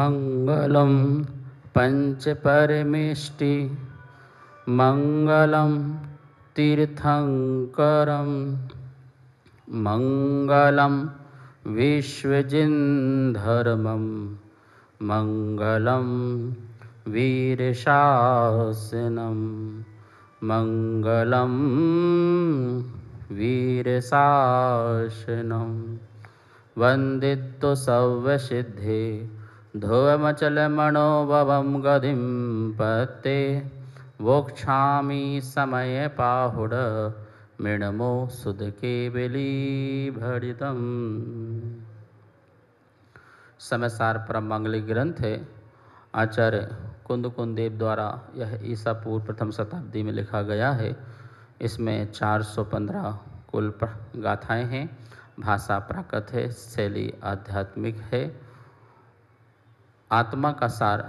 मङ्गलं पञ्चपरमेष्टि मङ्गलं तीर्थङ्करं मङ्गलं विश्वजिन्धर्मं मङ्गलं वीरशासनं मङ्गलं वीरशासनं वन्दित्वसर्वसिद्धे मनोभव गति पत्ते वोक्षा समय पाहुड मृणमो सुदके विलीभरितम् समयसार मंगलिक ग्रंथ है आचार्य कुंद कुंदेव द्वारा यह ईसा पूर्व प्रथम शताब्दी में लिखा गया है इसमें 415 कुल गाथाएं हैं भाषा प्राकृत है शैली आध्यात्मिक है आत्मा का सार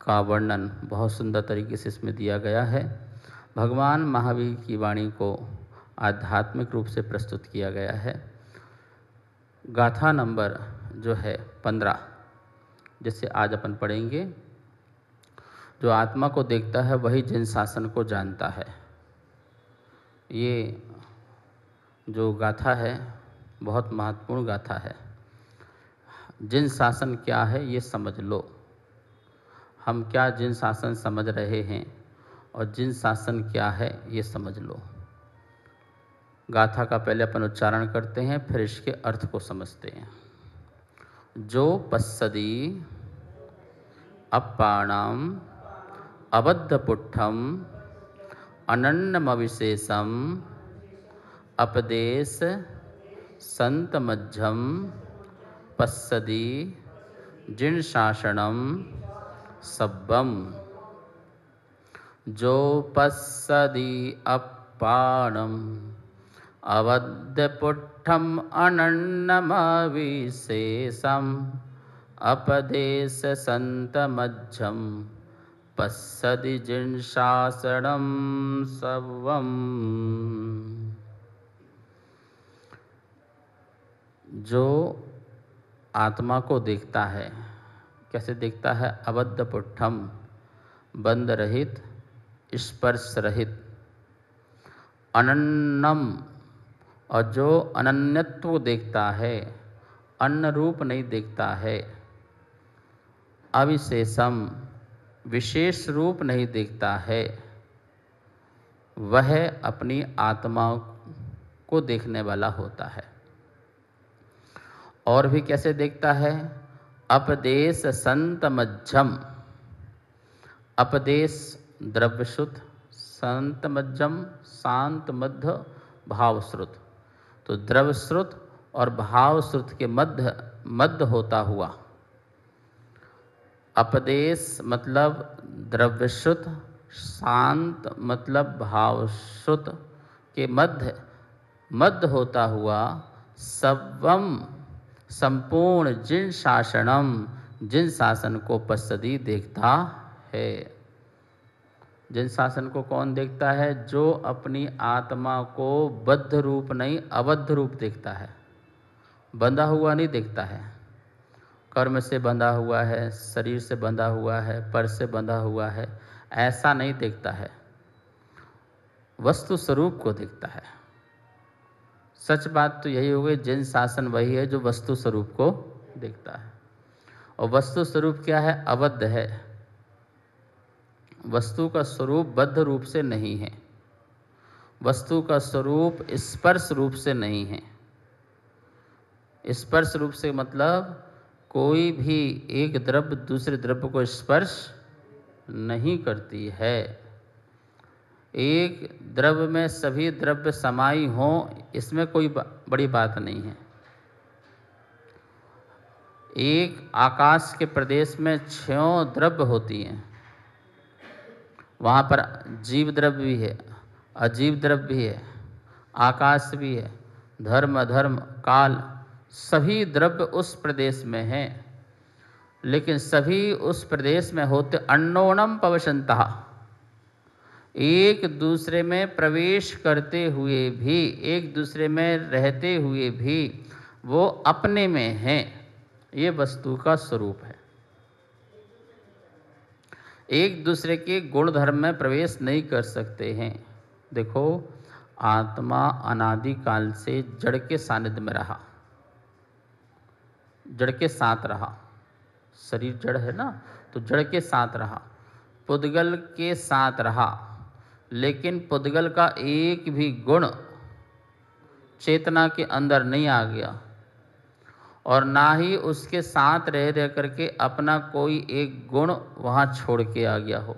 का वर्णन बहुत सुंदर तरीके से इसमें दिया गया है भगवान महावीर की वाणी को आध्यात्मिक रूप से प्रस्तुत किया गया है गाथा नंबर जो है पंद्रह जिससे आज अपन पढ़ेंगे जो आत्मा को देखता है वही जिन शासन को जानता है ये जो गाथा है बहुत महत्वपूर्ण गाथा है जिन शासन क्या है ये समझ लो हम क्या जिन शासन समझ रहे हैं और जिन शासन क्या है ये समझ लो गाथा का पहले अपन उच्चारण करते हैं फिर इसके अर्थ को समझते हैं जो पश्चदी अप्पाणम अबद्धपुट्ठम अनन्नमविशेषम अपदेश संतमझम पश्यदि जिन सब्बम जो पश्यदि अपानम अवध्यपुट्ठम अनन्नमविशेषम् अपदेशसन्तमध्यं पश्यदि जिन्शासनं सर्वम् जो आत्मा को देखता है कैसे देखता है अबद्ध पुट्ठम बंद रहित स्पर्श रहित अनन्नम और जो अनन्यत्व देखता है अन्न रूप नहीं देखता है अविशेषम विशेष रूप नहीं देखता है वह अपनी आत्मा को देखने वाला होता है और भी कैसे देखता है अपदेश संत मज्जम अपदेश द्रव्य शुद्ध संत मज्जम शांत मध्य भावश्रुत तो द्रव्य श्रुत और भावश्रुत के मध्य मध्य होता हुआ अपदेश मतलब द्रव्य श्रुत शांत मतलब भावश्रुत के मध्य मध्य होता हुआ सवम संपूर्ण जिन शासनम जिन शासन को पश्चदी देखता है जिन शासन को कौन देखता है जो अपनी आत्मा को बद्ध रूप नहीं अबद्ध रूप देखता है बंधा हुआ नहीं देखता है कर्म से बंधा हुआ है शरीर से बंधा हुआ है पर से बंधा हुआ है ऐसा नहीं देखता है वस्तु स्वरूप को देखता है सच बात तो यही हो गई जैन शासन वही है जो वस्तु स्वरूप को देखता है और वस्तु स्वरूप क्या है अबद्ध है वस्तु का स्वरूप बद्ध रूप से नहीं है वस्तु का स्वरूप स्पर्श रूप से नहीं है स्पर्श रूप से मतलब कोई भी एक द्रव्य दूसरे द्रव्य को स्पर्श नहीं करती है एक द्रव्य में सभी द्रव्य समाई हों इसमें कोई बड़ी बात नहीं है एक आकाश के प्रदेश में छो द्रव्य होती हैं वहाँ पर जीव द्रव्य भी है अजीव द्रव्य भी है आकाश भी है धर्म अधर्म काल सभी द्रव्य उस प्रदेश में हैं लेकिन सभी उस प्रदेश में होते अन्नोणम पवशंता एक दूसरे में प्रवेश करते हुए भी एक दूसरे में रहते हुए भी वो अपने में हैं ये वस्तु का स्वरूप है एक दूसरे के गुण धर्म में प्रवेश नहीं कर सकते हैं देखो आत्मा अनादि काल से जड़ के सानिध्य में रहा जड़ के साथ रहा शरीर जड़ है ना तो जड़ के साथ रहा पुद्गल के साथ रहा लेकिन पुद्गल का एक भी गुण चेतना के अंदर नहीं आ गया और ना ही उसके साथ रह रह करके अपना कोई एक गुण वहाँ छोड़ के आ गया हो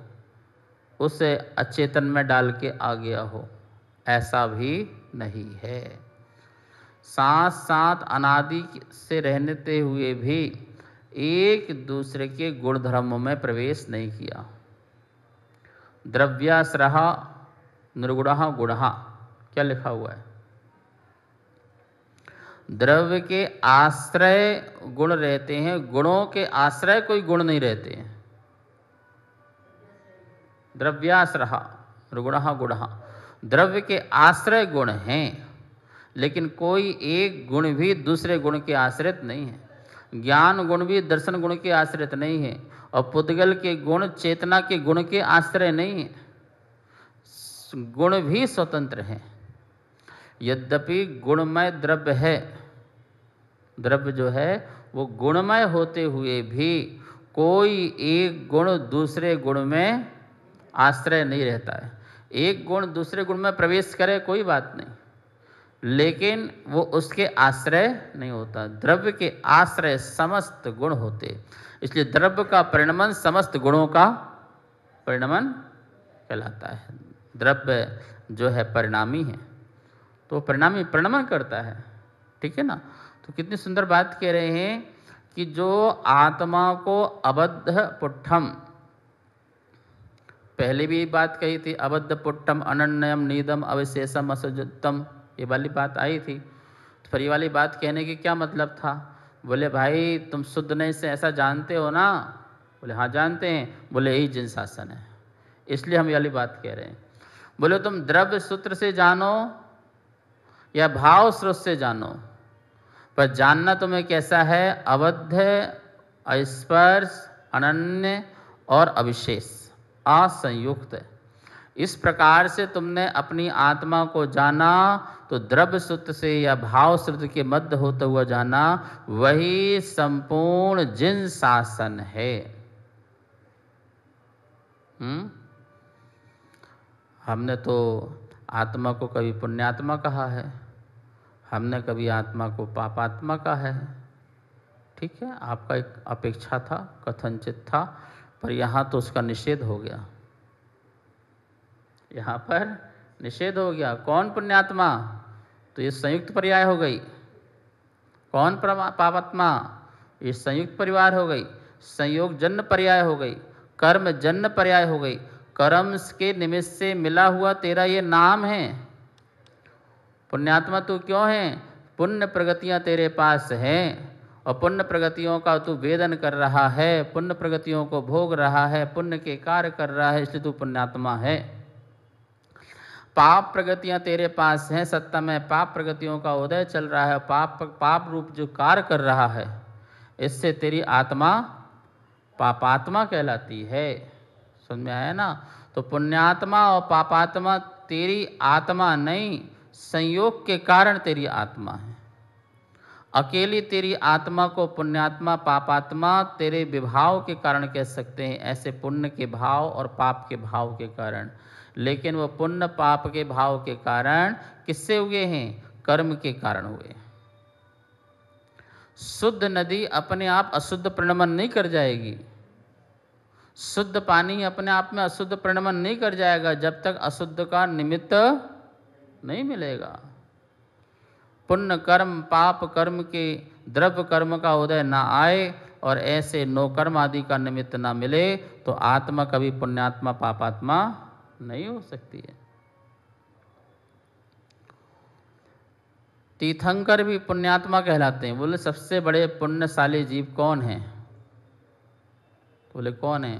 उसे अचेतन में डाल के आ गया हो ऐसा भी नहीं है साथ साथ अनादि से रहते हुए भी एक दूसरे के गुणधर्म में प्रवेश नहीं किया द्रव्याश्रह निर्गुण गुण क्या लिखा हुआ है द्रव्य के आश्रय गुण रहते हैं गुणों के आश्रय कोई गुण नहीं रहते हैं रहा निर्गुण गुण द्रव्य के आश्रय गुण हैं लेकिन कोई एक गुण भी दूसरे गुण के आश्रित नहीं है ज्ञान गुण भी दर्शन गुण के आश्रित नहीं है और पुद्गल के गुण चेतना के गुण के आश्रय नहीं है गुण भी स्वतंत्र हैं यद्यपि गुणमय द्रव्य है द्रव्य जो है वो गुणमय होते हुए भी कोई एक गुण दूसरे गुण में आश्रय नहीं रहता है एक गुण दूसरे गुण में प्रवेश करे कोई बात नहीं लेकिन वो उसके आश्रय नहीं होता द्रव्य के आश्रय समस्त गुण होते इसलिए द्रव्य का परिणमन समस्त गुणों का परिणमन कहलाता है द्रव्य जो है परिणामी है तो परिणामी परिणमन करता है ठीक है ना तो कितनी सुंदर बात कह रहे हैं कि जो आत्मा को अबद्ध पुट्ठम पहले भी बात कही थी अबद्ध पुट्ठम अनन्यम नीदम अविशेषम असुजतम ये वाली बात आई थी तो फिर ये वाली बात कहने की क्या मतलब था बोले भाई तुम शुद्ध नहीं से ऐसा जानते हो ना बोले हाँ जानते हैं बोले यही जिन शासन है इसलिए हम ये वाली बात कह रहे हैं बोले तुम द्रव्य सूत्र से जानो या भाव स्रोत से जानो पर जानना तुम्हें कैसा है अवध स्पर्श अनन्य और अविशेष असंयुक्त है इस प्रकार से तुमने अपनी आत्मा को जाना तो द्रव्य सूत्र से या भाव श्रुत के मध्य होता हुआ जाना वही संपूर्ण जिन शासन है हुँ? हम्म? हमने तो आत्मा को कभी पुण्यात्मा कहा है हमने कभी आत्मा को पापात्मा कहा है ठीक है आपका एक अपेक्षा था कथनचित था पर यहाँ तो उसका निषेध हो गया यहाँ पर निषेध हो गया कौन पुण्यात्मा तो ये संयुक्त पर्याय हो गई कौन पापात्मा ये संयुक्त परिवार हो गई संयोग जन्य पर्याय हो गई कर्म जन्य पर्याय हो गई कर्म के निमित्त से मिला हुआ तेरा ये नाम है पुण्यात्मा तू क्यों है पुण्य प्रगतियाँ तेरे पास हैं और पुण्य प्रगतियों का तू वेदन कर रहा है पुण्य प्रगतियों को भोग रहा है पुण्य के कार्य कर रहा है इसलिए तू पुण्यात्मा है पाप प्रगतियां तेरे पास हैं सत्ता में पाप प्रगतियों का उदय चल रहा है पाप पाप रूप जो कार्य कर रहा है इससे तेरी आत्मा पापात्मा कहलाती है समझ में आया ना तो पुण्यात्मा और पापात्मा तेरी आत्मा नहीं संयोग के कारण तेरी आत्मा है अकेली तेरी आत्मा को पुण्यात्मा पापात्मा तेरे विभाव के कारण कह सकते हैं ऐसे पुण्य के भाव और पाप के भाव के कारण लेकिन वह पुण्य पाप के भाव के कारण किससे हुए हैं कर्म के कारण हुए शुद्ध नदी अपने आप अशुद्ध प्रणमन नहीं कर जाएगी शुद्ध पानी अपने आप में अशुद्ध प्रणमन नहीं कर जाएगा जब तक अशुद्ध का निमित्त नहीं मिलेगा पुण्य कर्म पाप कर्म के द्रव्य कर्म का उदय ना आए और ऐसे नौकर्म आदि का निमित्त ना मिले तो आत्मा कभी पुण्यात्मा पापात्मा नहीं हो सकती है तीर्थंकर भी पुण्यात्मा कहलाते हैं बोले सबसे बड़े पुण्यशाली जीव कौन है बोले कौन है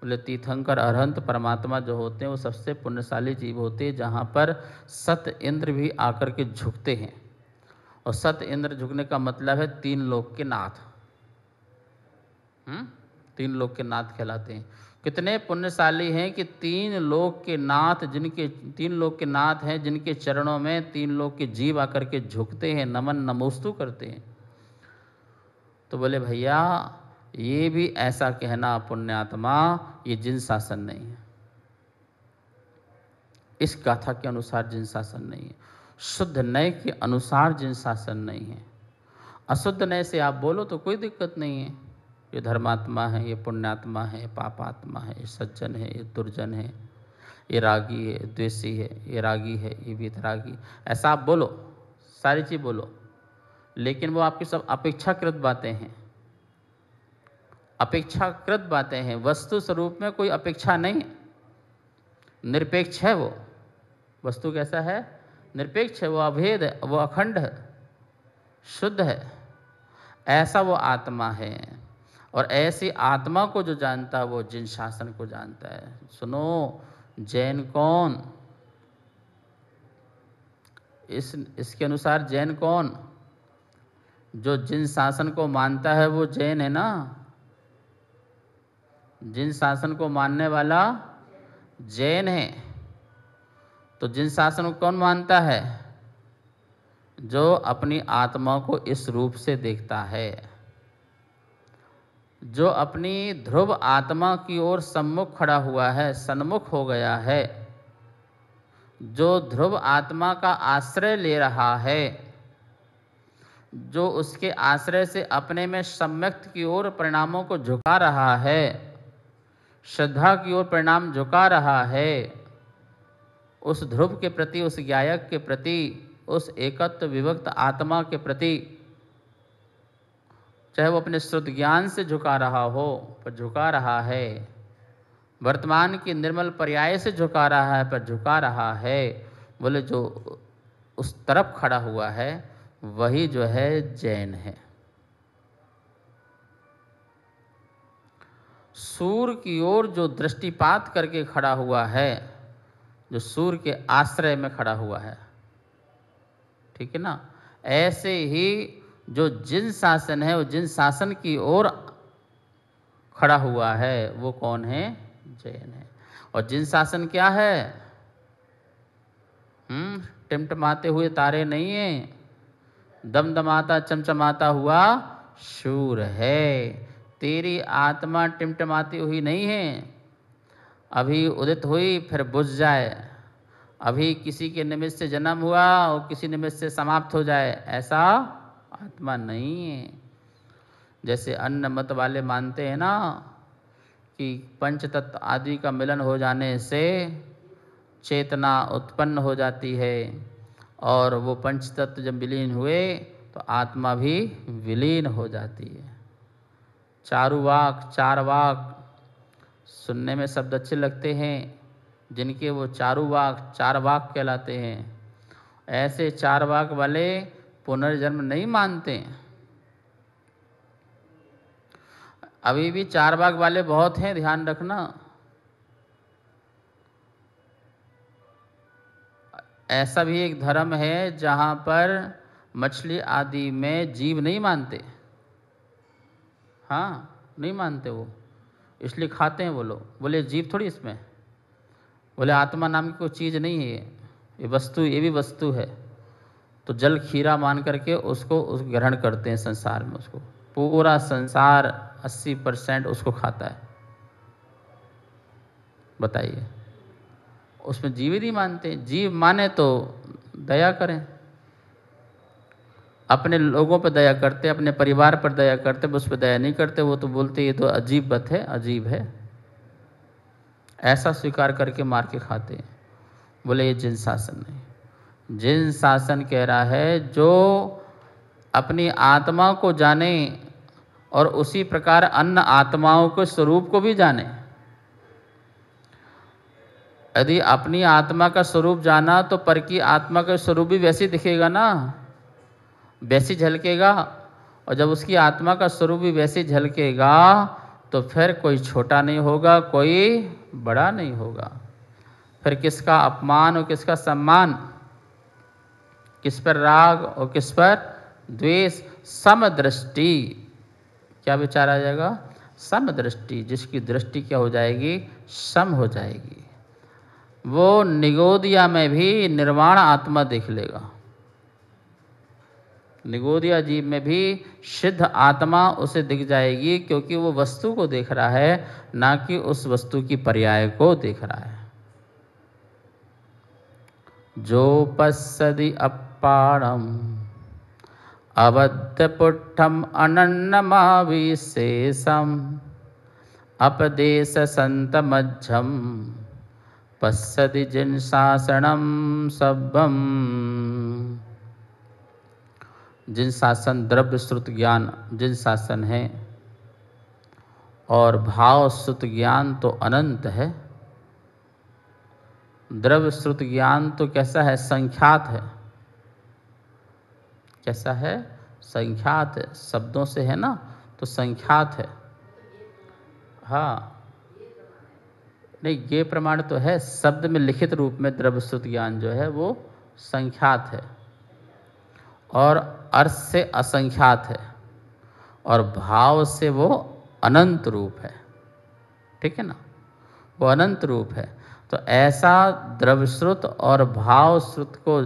बोले तीर्थंकर अरहंत परमात्मा जो होते हैं वो सबसे पुण्यशाली जीव होते हैं जहाँ पर सत इंद्र भी आकर के झुकते हैं और सत इंद्र झुकने का मतलब है तीन लोक के नाथ हम्म तीन लोक के नाथ कहलाते हैं कितने पुण्यशाली हैं कि तीन लोग के नाथ जिनके तीन लोग के नाथ हैं जिनके चरणों में तीन लोग के जीव आकर के झुकते हैं नमन नमोस्तु करते हैं तो बोले भैया ये भी ऐसा कहना पुण्यात्मा ये जिन शासन नहीं है इस गाथा के अनुसार जिन शासन नहीं है शुद्ध नय के अनुसार जिन शासन नहीं है अशुद्ध नय से आप बोलो तो कोई दिक्कत नहीं है ये धर्मात्मा है ये पुण्यात्मा है पापात्मा है ये सज्जन है ये दुर्जन है ये रागी है द्वेषी है ये रागी है ये वितरागी ऐसा आप बोलो सारी चीज़ बोलो लेकिन वो आपकी सब अपेक्षाकृत बातें हैं अपेक्षाकृत बातें हैं वस्तु स्वरूप में कोई अपेक्षा नहीं निरपेक्ष है वो वस्तु कैसा है निरपेक्ष है वो अभेद है वो अखंड है शुद्ध है ऐसा वो आत्मा है और ऐसी आत्मा को जो जानता है वो जिन शासन को जानता है सुनो जैन कौन इस इसके अनुसार जैन कौन जो जिन शासन को मानता है वो जैन है ना जिन शासन को मानने वाला जैन है तो जिन शासन को कौन मानता है जो अपनी आत्मा को इस रूप से देखता है जो अपनी ध्रुव आत्मा की ओर सम्मुख खड़ा हुआ है सन्मुख हो गया है जो ध्रुव आत्मा का आश्रय ले रहा है जो उसके आश्रय से अपने में सम्यक्त की ओर परिणामों को झुका रहा है श्रद्धा की ओर परिणाम झुका रहा है उस ध्रुव के प्रति उस गायक के प्रति उस एकत्व विभक्त आत्मा के प्रति चाहे वो अपने श्रुत ज्ञान से झुका रहा हो पर झुका रहा है वर्तमान की निर्मल पर्याय से झुका रहा है पर झुका रहा है बोले जो उस तरफ खड़ा हुआ है वही जो है जैन है सूर्य की ओर जो दृष्टिपात करके खड़ा हुआ है जो सूर्य के आश्रय में खड़ा हुआ है ठीक है ना ऐसे ही जो जिन शासन है वो जिन शासन की ओर खड़ा हुआ है वो कौन है जैन है और जिन शासन क्या है हम्म, टिमटमाते हुए तारे नहीं है दमदमाता चमचमाता हुआ शूर है तेरी आत्मा टिमटमाती हुई नहीं है अभी उदित हुई फिर बुझ जाए अभी किसी के निमित्त से जन्म हुआ और किसी निमित्त से समाप्त हो जाए ऐसा आत्मा नहीं है जैसे अन्न मत वाले मानते हैं ना कि पंच तत्व आदि का मिलन हो जाने से चेतना उत्पन्न हो जाती है और वो पंच तत्व जब विलीन हुए तो आत्मा भी विलीन हो जाती है वाक चार वाक सुनने में शब्द अच्छे लगते हैं जिनके वो वाक चार वाक कहलाते हैं ऐसे चार वाक वाले पुनर्जन्म नहीं मानते अभी भी चार बाग वाले बहुत हैं ध्यान रखना ऐसा भी एक धर्म है जहाँ पर मछली आदि में जीव नहीं मानते हाँ नहीं मानते वो इसलिए खाते हैं वो लोग बोले जीव थोड़ी इसमें बोले आत्मा नाम की कोई चीज़ नहीं है ये वस्तु ये भी वस्तु है तो जल खीरा मान करके उसको उस ग्रहण करते हैं संसार में उसको पूरा संसार 80 परसेंट उसको खाता है बताइए उसमें जीवित ही मानते हैं जीव माने तो दया करें अपने लोगों पर दया करते अपने परिवार पर दया करते उस पर दया नहीं करते वो तो बोलते ये तो अजीब बत है अजीब है ऐसा स्वीकार करके मार के खाते हैं बोले ये जिन शासन नहीं जिन शासन कह रहा है जो अपनी आत्मा को जाने और उसी प्रकार अन्य आत्माओं के स्वरूप को भी जाने यदि अपनी आत्मा का स्वरूप जाना तो पर की आत्मा का स्वरूप भी वैसे दिखेगा ना वैसे झलकेगा और जब उसकी आत्मा का स्वरूप भी वैसे झलकेगा तो फिर कोई छोटा नहीं होगा कोई बड़ा नहीं होगा फिर किसका अपमान और किसका सम्मान किस पर राग और किस पर द्वेष समदृष्टि क्या विचार आ जाएगा समदृष्टि जिसकी दृष्टि क्या हो जाएगी सम हो जाएगी वो निगोदिया में भी निर्वाण आत्मा देख लेगा निगोदिया जीव में भी सिद्ध आत्मा उसे दिख जाएगी क्योंकि वो वस्तु को देख रहा है ना कि उस वस्तु की पर्याय को देख रहा है जो पश्यदि अप पाणम् अनन्नमाविशेषम अपदेश अपदेशसन्तमज्झं पश्यति जिनशासनं सभ्यं जिन शासन द्रव्य श्रुत ज्ञान जिन शासन है और भाव श्रुत ज्ञान तो अनंत है द्रव्य श्रुत ज्ञान तो कैसा है संख्यात है कैसा है संख्यात है शब्दों से है ना तो संख्यात है हाँ नहीं ये प्रमाण तो है शब्द में लिखित रूप में द्रव्यश्रुत ज्ञान जो है वो संख्यात है और अर्थ से असंख्यात है और भाव से वो अनंत रूप है ठीक है ना वो अनंत रूप है तो ऐसा द्रव्यश्रुत और भाव श्रुत को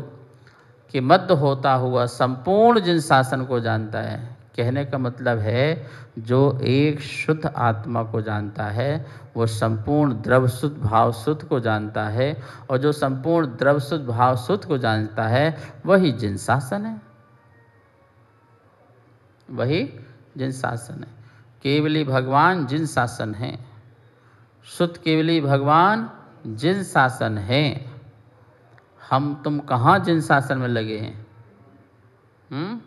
कि मध्य होता हुआ संपूर्ण जिन शासन को जानता है कहने का मतलब है जो एक शुद्ध आत्मा को जानता है वो संपूर्ण द्रव शुद्ध भाव शुद्ध को जानता है और जो संपूर्ण द्रव शुद्ध भाव शुद्ध को जानता है वही जिन शासन है वही जिन शासन है केवली भगवान जिन शासन है शुद्ध केवली भगवान जिन शासन है हम तुम कहाँ जिन शासन में लगे हैं हुँ? हम्म?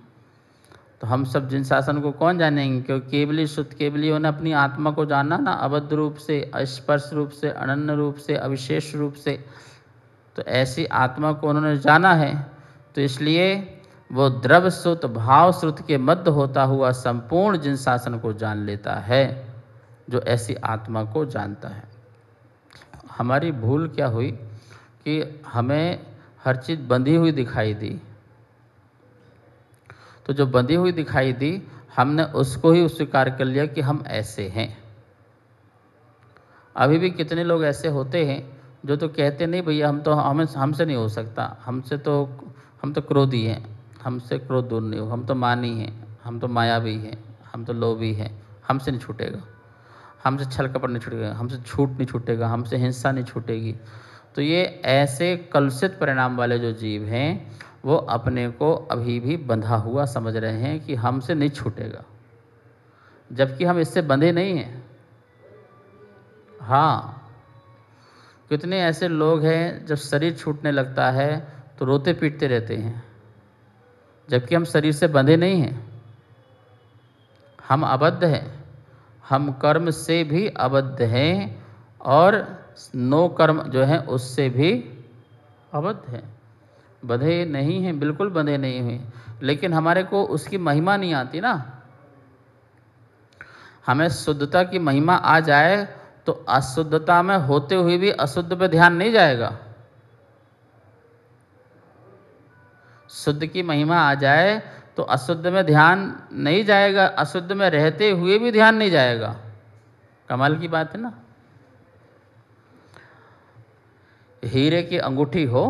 तो हम सब जिन शासन को कौन जानेंगे क्योंकि केवली शुद्ध केवली ने अपनी आत्मा को जाना ना अवध रूप से स्पर्श रूप से अनन्य रूप से अविशेष रूप से तो ऐसी आत्मा को उन्होंने जाना है तो इसलिए वो द्रव श्रुत भाव श्रुत के मध्य होता हुआ संपूर्ण जिन शासन को जान लेता है जो ऐसी आत्मा को जानता है हमारी भूल क्या हुई कि हमें हर चीज़ बंधी हुई दिखाई दी तो जो बंधी हुई दिखाई दी हमने उसको ही स्वीकार कर लिया कि हम ऐसे हैं अभी भी कितने लोग ऐसे होते हैं जो तो कहते नहीं भैया हम तो हमें हमसे नहीं हो सकता हमसे तो हम तो क्रोधी हैं हमसे क्रोध दूर नहीं हो हम तो मानी हैं हम तो माया भी हैं हम तो लोभी हैं हमसे नहीं छूटेगा हमसे छल कपट नहीं छूटेगा हमसे छूट नहीं छूटेगा हमसे हिंसा नहीं छूटेगी तो ये ऐसे कलुषित परिणाम वाले जो जीव हैं वो अपने को अभी भी बंधा हुआ समझ रहे हैं कि हमसे नहीं छूटेगा जबकि हम इससे बंधे नहीं हैं हाँ कितने तो ऐसे लोग हैं जब शरीर छूटने लगता है तो रोते पीटते रहते हैं जबकि हम शरीर से बंधे नहीं हैं हम अबद्ध हैं हम कर्म से भी अबद्ध हैं और नो कर्म जो है उससे भी अवध है बधे नहीं हैं बिल्कुल बंधे नहीं हुए लेकिन हमारे को उसकी महिमा नहीं आती ना हमें शुद्धता की महिमा आ जाए तो अशुद्धता में होते हुए भी अशुद्ध पे ध्यान नहीं जाएगा शुद्ध की महिमा आ जाए तो अशुद्ध में ध्यान नहीं जाएगा अशुद्ध में रहते हुए भी ध्यान नहीं जाएगा कमाल की बात है ना हीरे की अंगूठी हो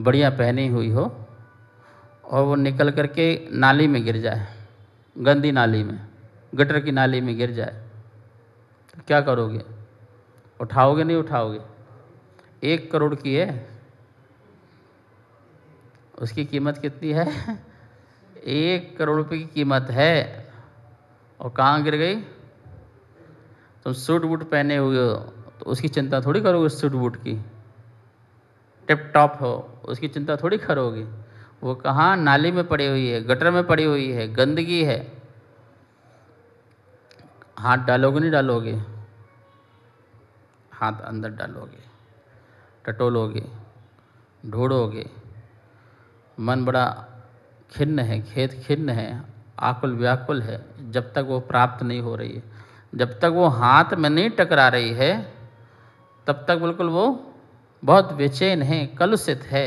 बढ़िया पहनी हुई हो और वो निकल करके नाली में गिर जाए गंदी नाली में गटर की नाली में गिर जाए तो क्या करोगे उठाओगे नहीं उठाओगे एक करोड़ की है उसकी कीमत कितनी है एक करोड़ रुपये की कीमत है और कहाँ गिर गई तुम सूट वूट पहने हुए हो तो उसकी चिंता थोड़ी करोगे सूट बूट की टिप टॉप हो उसकी चिंता थोड़ी करोगे वो कहाँ नाली में पड़ी हुई है गटर में पड़ी हुई है गंदगी है हाथ डालोगे नहीं डालोगे हाथ अंदर डालोगे टटोलोगे ढूंढोगे मन बड़ा खिन्न है खेत खिन्न है आकुल व्याकुल है जब तक वो प्राप्त नहीं हो रही है जब तक वो हाथ में नहीं टकरा रही है तब तक बिल्कुल वो बहुत बेचैन है कलुषित है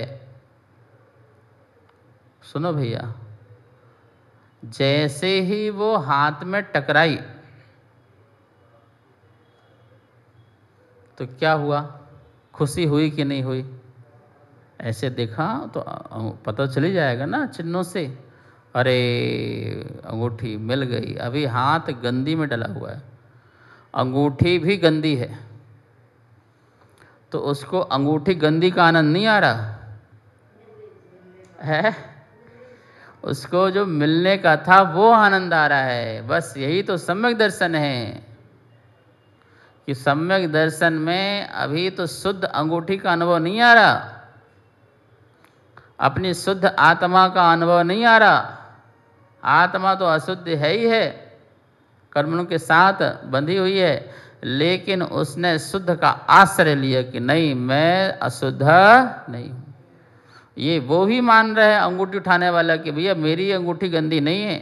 सुनो भैया जैसे ही वो हाथ में टकराई तो क्या हुआ खुशी हुई कि नहीं हुई ऐसे देखा तो पता चली जाएगा ना चिन्हों से अरे अंगूठी मिल गई अभी हाथ गंदी में डला हुआ है अंगूठी भी गंदी है तो उसको अंगूठी गंदी का आनंद नहीं आ रहा है उसको जो मिलने का था वो आनंद आ रहा है बस यही तो सम्यक दर्शन है कि सम्यक दर्शन में अभी तो शुद्ध अंगूठी का अनुभव नहीं आ रहा अपनी शुद्ध आत्मा का अनुभव नहीं आ रहा आत्मा तो अशुद्ध है ही है कर्मों के साथ बंधी हुई है लेकिन उसने शुद्ध का आश्रय लिया कि नहीं मैं अशुद्ध नहीं हूँ ये वो भी मान रहे हैं अंगूठी उठाने वाला कि भैया मेरी अंगूठी गंदी नहीं है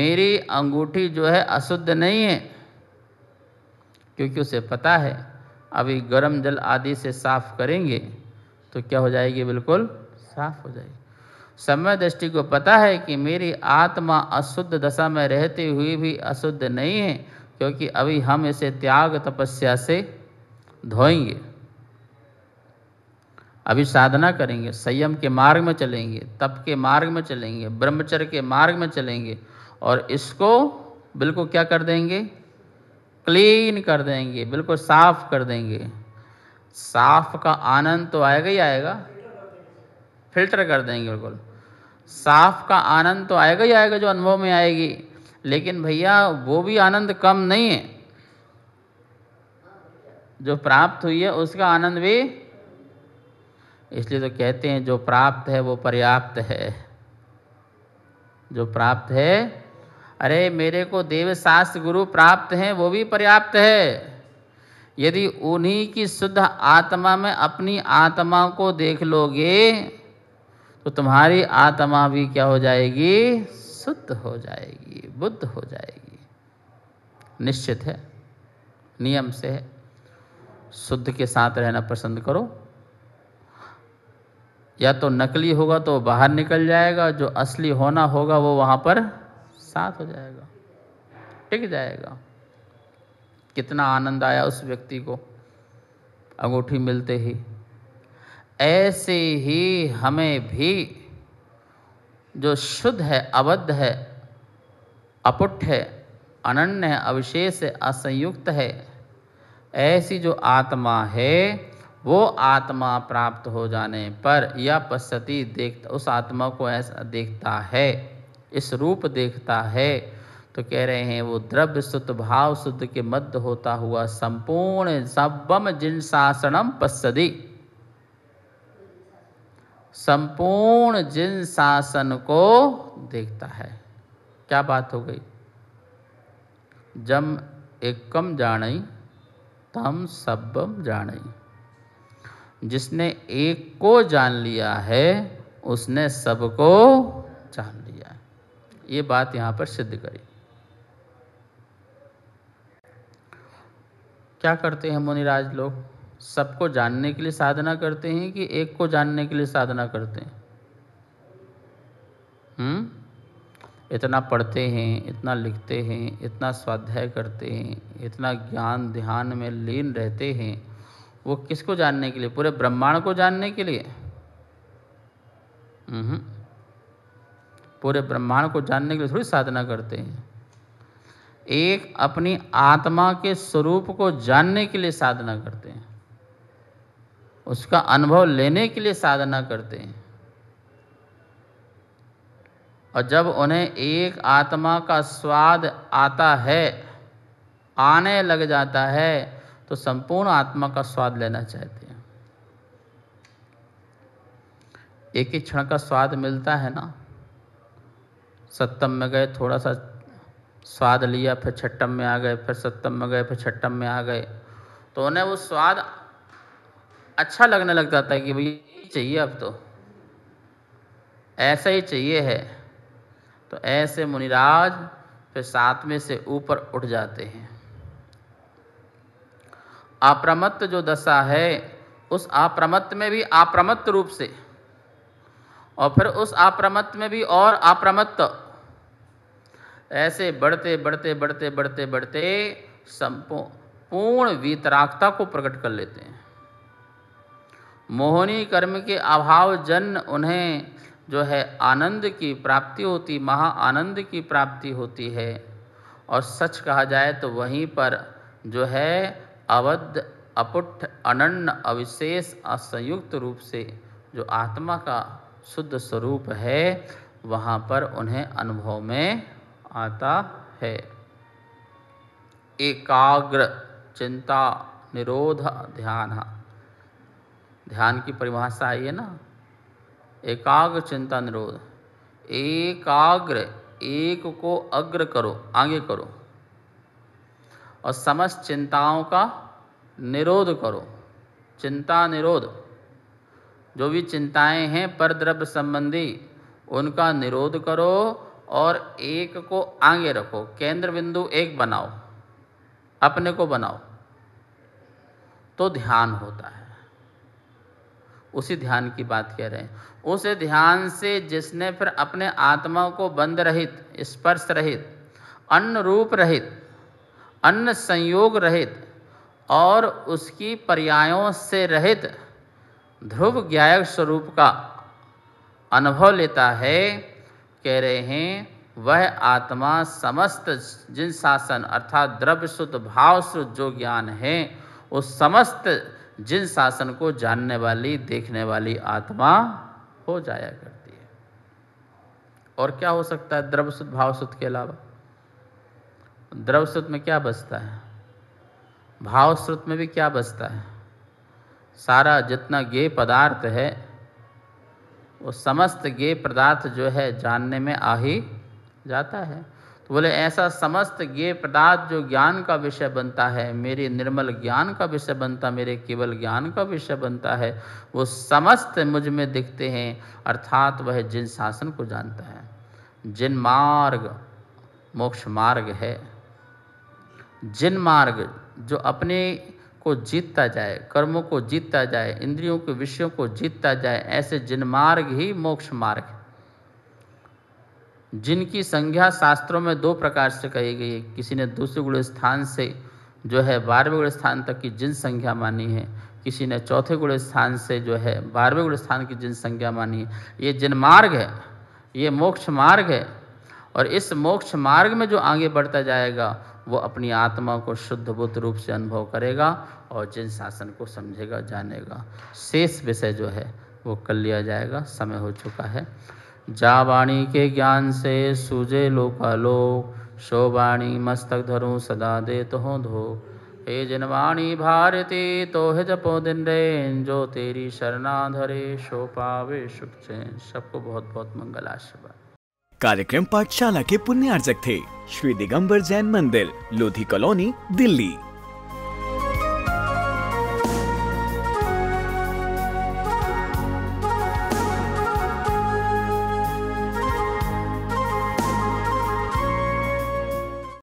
मेरी अंगूठी जो है अशुद्ध नहीं है क्योंकि उसे पता है अभी गर्म जल आदि से साफ करेंगे तो क्या हो जाएगी बिल्कुल साफ हो जाएगी समय दृष्टि को पता है कि मेरी आत्मा अशुद्ध दशा में रहते हुए भी अशुद्ध नहीं है क्योंकि अभी हम इसे त्याग तपस्या से धोएंगे अभी साधना करेंगे संयम के मार्ग में चलेंगे तप के मार्ग में चलेंगे ब्रह्मचर्य के मार्ग में चलेंगे और इसको बिल्कुल क्या कर देंगे क्लीन कर देंगे बिल्कुल साफ कर देंगे साफ का आनंद तो आएगा ही आएगा फिल्टर कर देंगे बिल्कुल साफ का आनंद तो आएगा ही आएगा जो अनुभव में आएगी लेकिन भैया वो भी आनंद कम नहीं है जो प्राप्त हुई है उसका आनंद भी इसलिए तो कहते हैं जो प्राप्त है वो पर्याप्त है जो प्राप्त है अरे मेरे को देव शास्त्र गुरु प्राप्त हैं वो भी पर्याप्त है यदि उन्हीं की शुद्ध आत्मा में अपनी आत्मा को देख लोगे तो तुम्हारी आत्मा भी क्या हो जाएगी शुद्ध हो जाएगी बुद्ध हो जाएगी निश्चित है नियम से है शुद्ध के साथ रहना पसंद करो या तो नकली होगा तो बाहर निकल जाएगा जो असली होना होगा वो वहाँ पर साथ हो जाएगा टिक जाएगा कितना आनंद आया उस व्यक्ति को अंगूठी मिलते ही ऐसे ही हमें भी जो शुद्ध है अबद्ध है अपुट है अनन्य है अविशेष है असंयुक्त है ऐसी जो आत्मा है वो आत्मा प्राप्त हो जाने पर या पश्यति देख उस आत्मा को ऐसा देखता है इस रूप देखता है तो कह रहे हैं वो द्रव्य सुत भाव शुद्ध के मध्य होता हुआ संपूर्ण सब्बम जिन शासनम पश्यदी संपूर्ण जिन शासन को देखता है क्या बात हो गई जम एकम जान तम सब जान जिसने एक को जान लिया है उसने सबको जान लिया ये बात यहाँ पर सिद्ध करी क्या करते हैं मुनिराज लोग सबको जानने के लिए साधना करते हैं कि एक को जानने के लिए साधना करते हैं हम्म इतना पढ़ते हैं इतना लिखते हैं इतना स्वाध्याय करते हैं इतना ज्ञान ध्यान में लीन रहते हैं वो किसको जानने के लिए पूरे ब्रह्मांड को जानने के लिए हम्म? पूरे ब्रह्मांड को जानने के लिए थोड़ी साधना करते हैं एक अपनी आत्मा के स्वरूप को जानने के लिए साधना करते हैं उसका अनुभव लेने के लिए साधना करते हैं और जब उन्हें एक आत्मा का स्वाद आता है आने लग जाता है तो संपूर्ण आत्मा का स्वाद लेना चाहते हैं एक ही क्षण का स्वाद मिलता है ना सप्तम में गए थोड़ा सा स्वाद लिया फिर छट्टम में आ गए फिर सप्तम में गए फिर छठम में आ गए तो उन्हें वो स्वाद अच्छा लगने लग जाता है कि भाई चाहिए अब तो ऐसा ही चाहिए है तो ऐसे मुनिराज फिर सातवें से ऊपर उठ जाते हैं आप्रमत्त जो दशा है उस आप्रमत्त में भी आप्रमत्त रूप से और फिर उस आप्रमत्त में भी और आप्रमत्त ऐसे बढ़ते बढ़ते बढ़ते बढ़ते बढ़ते संपूर्ण वीतरागता को प्रकट कर लेते हैं मोहनी कर्म के अभाव जन उन्हें जो है आनंद की प्राप्ति होती महा आनंद की प्राप्ति होती है और सच कहा जाए तो वहीं पर जो है अवध अपुट अनन्न अविशेष असंयुक्त रूप से जो आत्मा का शुद्ध स्वरूप है वहाँ पर उन्हें अनुभव में आता है एकाग्र चिंता निरोध ध्यान ध्यान की परिभाषा आई है ना एकाग्र चिंता निरोध एकाग्र एक को अग्र करो आगे करो और समस्त चिंताओं का निरोध करो चिंता निरोध जो भी चिंताएं हैं परद्रव्य संबंधी उनका निरोध करो और एक को आगे रखो केंद्र बिंदु एक बनाओ अपने को बनाओ तो ध्यान होता है उसी ध्यान की बात कह रहे हैं उस ध्यान से जिसने फिर अपने आत्मा को बंद रहित स्पर्श रहित अन्न रूप रहित अन्न संयोग रहित और उसकी पर्यायों से रहित ध्रुव ज्ञायक स्वरूप का अनुभव लेता है कह रहे हैं वह आत्मा समस्त जिन शासन अर्थात द्रव्य शुद्ध भाव शुद्ध जो ज्ञान है उस समस्त जिन शासन को जानने वाली देखने वाली आत्मा हो जाया करती है और क्या हो सकता है द्रव सुध भाव सुध के अलावा द्रव सुध में क्या बचता है भाव श्रुत में भी क्या बचता है सारा जितना गे पदार्थ है वो समस्त गे पदार्थ जो है जानने में आ ही जाता है तो बोले ऐसा समस्त ये पदार्थ जो ज्ञान का विषय बनता है मेरे निर्मल ज्ञान का विषय बनता मेरे केवल ज्ञान का विषय बनता है वो समस्त मुझ में दिखते हैं अर्थात वह जिन शासन को जानता है जिन मार्ग मोक्ष मार्ग है जिन मार्ग जो अपने को जीतता जाए कर्मों को जीतता जाए इंद्रियों के विषयों को जीतता जाए ऐसे जिन मार्ग ही मोक्ष मार्ग जिनकी संख्या शास्त्रों में दो प्रकार से कही गई है किसी ने दूसरे गुण स्थान से जो है बारहवें गुण स्थान तक की जिन संख्या मानी है किसी ने चौथे गुण स्थान से जो है बारहवें गुण स्थान की जिन संख्या मानी है ये जिन मार्ग है ये मोक्ष मार्ग है और इस मोक्ष मार्ग में जो आगे बढ़ता जाएगा वो अपनी आत्मा को शुद्ध बुद्ध रूप से अनुभव करेगा और जिन शासन को समझेगा जानेगा शेष विषय जो है वो कर लिया जाएगा समय हो चुका है जा वाणी के ज्ञान से सूजे लोकालोक सो वाणी मस्तक धरूँ सदा दे तो हो धो हे जिनवाणी भारती तोह जपो दिन रे जो तेरी शरणा धरे शो पावे सुख चैन सबको बहुत बहुत मंगल आशीर्वाद कार्यक्रम पाठशाला के पुण्यार्जक थे श्री दिगंबर जैन मंदिर लोधी कॉलोनी दिल्ली